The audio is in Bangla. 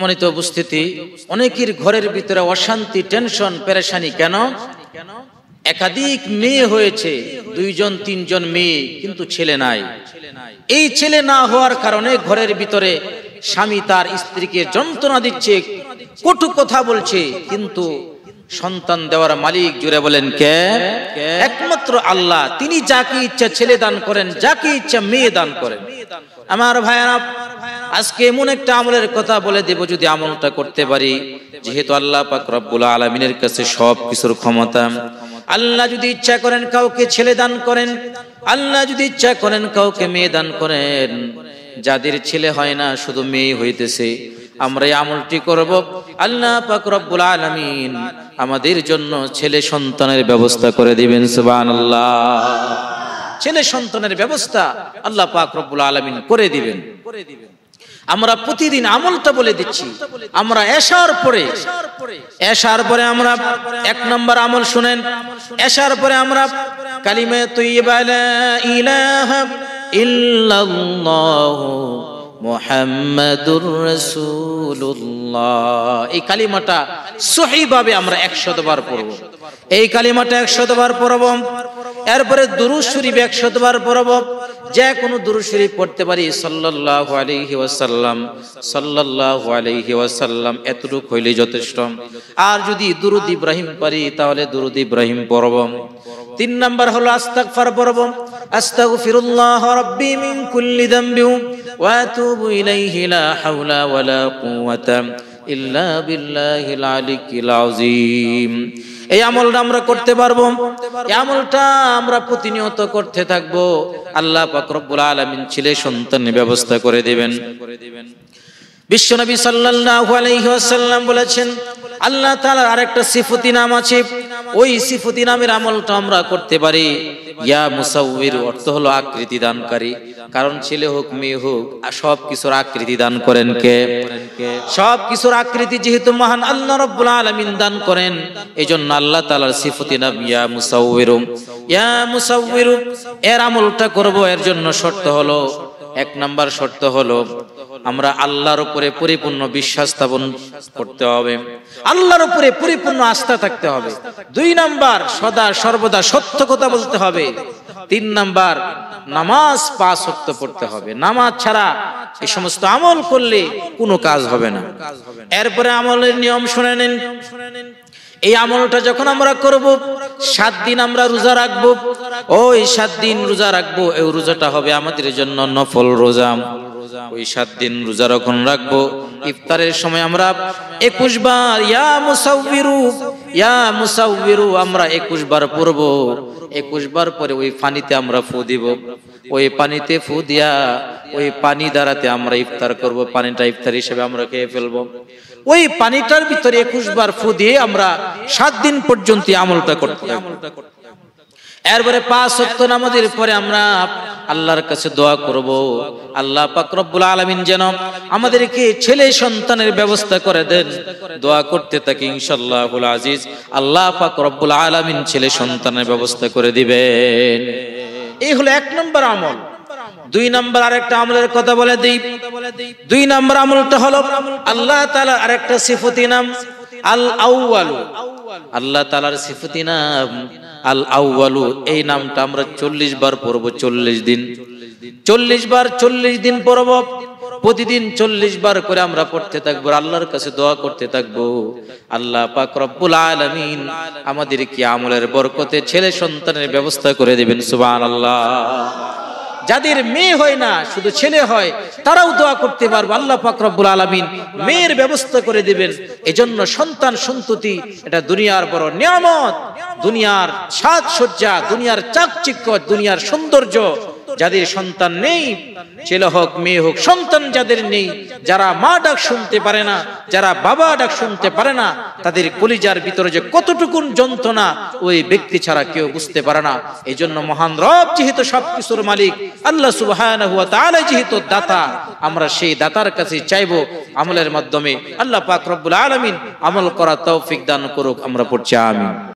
সম্মানিত উপস্থিতি অনেকের ঘরের ভিতরে অশান্তি টেনশন পেরেশানি কেন একাধিক মেয়ে হয়েছে দুইজন তিনজন মেয়ে কিন্তু ছেলে নাই এই ছেলে না হওয়ার কারণে ঘরের ভিতরে স্বামী তার স্ত্রীকে যন্ত্রণা দিচ্ছে কটু কথা বলছে কিন্তু সন্তান দেওয়ার মালিক জুড়ে বলেন কে একমাত্র আল্লাহ তিনি যাকে ইচ্ছা ছেলে দান করেন যাকে ইচ্ছা মেয়ে দান করেন আমার ভাইয়ারা আজকে এমন একটা আমলের কথা বলে দেব যদি আমলটা করতে পারি যেহেতু আল্লাহ পাক রব্বুল আলমিনের কাছে সব কিছুর ক্ষমতা আল্লাহ যদি ইচ্ছা করেন কাউকে ছেলে দান করেন আল্লাহ যদি ইচ্ছা করেন কাউকে মেয়ে দান করেন যাদের ছেলে হয় না শুধু মেয়ে হইতেছে আমরা এই আমলটি করব আল্লাহ পাক রব্বুল আলামিন আমাদের জন্য ছেলে সন্তানের ব্যবস্থা করে দিবেন সুবহানাল্লাহ আল্লাহ ছেলে সন্তানের ব্যবস্থা আল্লাহ পাক রব্বুল আলমিন করে দিবেন আমরা প্রতিদিন আমলটা বলে দিচ্ছি আমরা এসার পরে এসার পরে আমরা এক নম্বর আমল শুনেন এসার পরে আমরা কালিমে তুই ইলাহা ইল্লাল্লাহু মোহাম্মদুর রসুল্লাহ এই কালিমাটা সহিভাবে আমরা একশতবার পড়ব এই কালিমাটা একশতবার পড়ব এরপরে দুরু শরীফ একশতবার পরব যে কোনো দুরু শরীফ পড়তে পারি সাল্লাহ আলহি ওয়াসাল্লাম সাল্লাহ আলহি ওয়াসাল্লাম এতটুক হইলে যথেষ্ট আর যদি দুরুদ ইব্রাহিম পারি তাহলে দুরুদ ইব্রাহিম পরব তিন নম্বর হলো আস্তাক ফার পরব আস্তাক ফিরুল্লাহ রব্বি মিন কুল্লি দাম্বিউ واتوب اليه لا حول ولا কুওয়াতা ইল্লা বিল্লাহিল আলিকিল العظيم এই আমলটা আমরা করতে পারবো এই আমলটা আমরা প্রতিনিয়ত করতে থাকব আল্লাহ পাকরবুল আলমিন ছেলে সন্তানের ব্যবস্থা করে দেবেন বিশ্বনবী সাল্লাহ আলহিহাসাল্লাম বলেছেন আল্লাহ তালার আরেকটা সিফতি নাম আছে ওই সিফতি নামের আমলটা আমরা করতে পারি ইয়া মুসাউির অর্থ হলো আকৃতি দানকারী কারণ ছেলে হোক মেয়ে হোক সব কিছুর আকৃতি দান করেন কে সব কিছুর আকৃতি যেহেতু মহান আল্লাহ রব্বুল আলামিন দান করেন এজন্য আল্লাহ তাআলার সিফতি নাম ইয়া মুসাউির ইয়া মুসাউির এর আমলটা করব এর জন্য শর্ত হলো এক নাম্বার শর্ত হলো আমরা আল্লাহর উপরে পরিপূর্ণ বিশ্বাস স্থাপন করতে হবে আল্লাহর উপরে পরিপূর্ণ আস্থা থাকতে হবে দুই নাম্বার সদা সর্বদা সত্য কথা বলতে হবে তিন নাম্বার নামাজ পা সত্য পড়তে হবে নামাজ ছাড়া এই সমস্ত আমল করলে কোনো কাজ হবে না এরপরে আমলের নিয়ম শুনে নিন এই আমলটা যখন আমরা করব সাত দিন আমরা রোজা রাখবো ওই সাত দিন রোজা রাখবো এই রোজাটা হবে আমাদের জন্য নফল রোজা ওই সাত দিন রোজা রক্ষণ রাখবো ইফতারের সময় আমরা একুশ বার ইয়া মুসাউবিরু ইয়া মুসাউবিরু আমরা একুশ বার পড়বো একুশ বার পরে ওই পানিতে আমরা ফু দিব ওই পানিতে ফু দিয়া ওই পানি দ্বারাতে আমরা ইফতার করব পানিটা ইফতার হিসেবে আমরা খেয়ে ফেলব ওই পানিটার ভিতরে একুশ বার ফু দিয়ে আমরা সাত দিন পর্যন্ত আমলটা করতে এরপরে পাঁচ সপ্তাহ নামাজের পরে আমরা আল্লাহর কাছে দোয়া করব আল্লাহ পাকরবুল আলমিন যেন আমাদেরকে ছেলে সন্তানের ব্যবস্থা করে দেন দোয়া করতে থাকি ইনশাল্লাহ আজিজ আল্লাহ পাকরবুল আলমিন ছেলে সন্তানের ব্যবস্থা করে দিবেন এই হলো এক নম্বর আমল দুই নম্বর আরেকটা আমলের কথা বলে দিই দুই নম্বর আমলটা হলো আল্লাহ তালার আরেকটা সিফতি নাম আল আউয়ালু আল্লাহ তালার সিফতি নাম আল আউয়ালু এই নামটা আমরা চল্লিশ বার পড়ব চল্লিশ দিন চল্লিশ বার চল্লিশ দিন পড়ব প্রতিদিন চল্লিশ বার করে আমরা পড়তে থাকবো আল্লাহর কাছে দোয়া করতে থাকবো আল্লাহ পাক রব্বুল আলমিন আমাদের কি আমলের বরকতে ছেলে সন্তানের ব্যবস্থা করে দেবেন সুবান আল্লাহ যাদের মেয়ে হয় না শুধু ছেলে হয় তারাও দোয়া করতে পারবো আল্লাহ রব্বুল আলমিন মেয়ের ব্যবস্থা করে দেবেন এজন্য সন্তান সন্ততি এটা দুনিয়ার বড় নিয়ামত দুনিয়ার সাজসজ্জা দুনিয়ার চাকচিক্য দুনিয়ার সৌন্দর্য যাদের সন্তান নেই ছেলে হোক মেয়ে হোক সন্তান যাদের নেই যারা মা ডাক শুনতে পারে না যারা বাবা ডাক শুনতে পারে না তাদের কলিজার ভিতরে যে কতটুকুন যন্ত্রণা ওই ব্যক্তি ছাড়া কেউ বুঝতে পারে না এই জন্য মহান রব যেহেতু সবকিছুর মালিক আল্লাহ সুবাহ যেহেতু দাতা আমরা সেই দাতার কাছে চাইব আমলের মাধ্যমে আল্লাহ পাক রব্বুল আলমিন আমল করা তৌফিক দান করুক আমরা পড়ছি আমি